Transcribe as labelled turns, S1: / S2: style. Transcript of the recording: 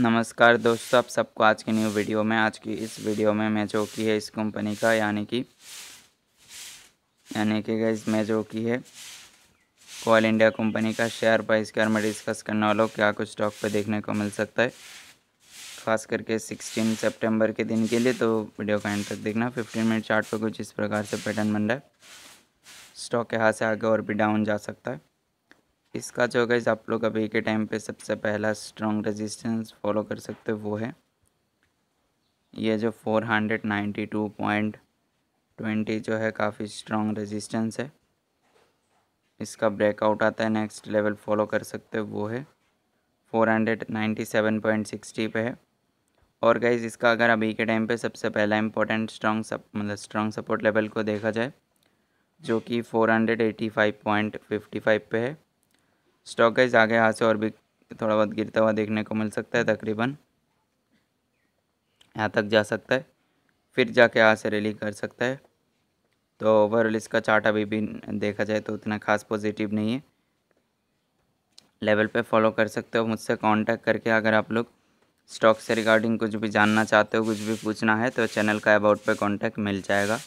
S1: नमस्कार दोस्तों आप सबको आज की न्यू वीडियो में आज की इस वीडियो में जो की है इस कंपनी का यानी कि यानी कि गई जो की है कोल इंडिया कंपनी का शेयर प्राइस के में डिस्कस करने वालों क्या कुछ स्टॉक पे देखने को मिल सकता है खास करके 16 सितंबर के दिन के लिए तो वीडियो का एंड तक देखना 15 मिनट चार्ट पे कुछ इस प्रकार से पैटर्न बन रहा है स्टॉक के हाथ से आगे और भी डाउन जा सकता है इसका जो गैस आप लोग अभी के टाइम पे सबसे पहला स्ट्रॉन्ग रेजिस्टेंस फॉलो कर सकते हो वो है ये जो four hundred ninety two point twenty जो है काफ़ी स्ट्रॉन्ग रेजिस्टेंस है इसका ब्रेकआउट आता है नेक्स्ट लेवल फॉलो कर सकते हो वो है four hundred ninety seven point sixty पे है और गैस इसका अगर अभी के टाइम पे सबसे पहला इंपॉर्टेंट स्ट्रॉन्ग सप मतलब स्ट्रॉन्ग सपोर्ट लेवल को देखा जाए जो कि four hundred five point fifty five पे है स्टॉक आगे यहाँ से और भी थोड़ा बहुत गिरता हुआ देखने को मिल सकता है तकरीबन यहाँ तक जा सकता है फिर जाके यहाँ से रैली कर सकता है तो ओवरऑल इसका चार्ट अभी भी देखा जाए तो उतना खास पॉजिटिव नहीं है लेवल पे फॉलो कर सकते हो मुझसे कांटेक्ट करके अगर आप लोग स्टॉक से रिगार्डिंग कुछ भी जानना चाहते हो कुछ भी पूछना है तो चैनल का अबाउट पे कांटेक्ट मिल जाएगा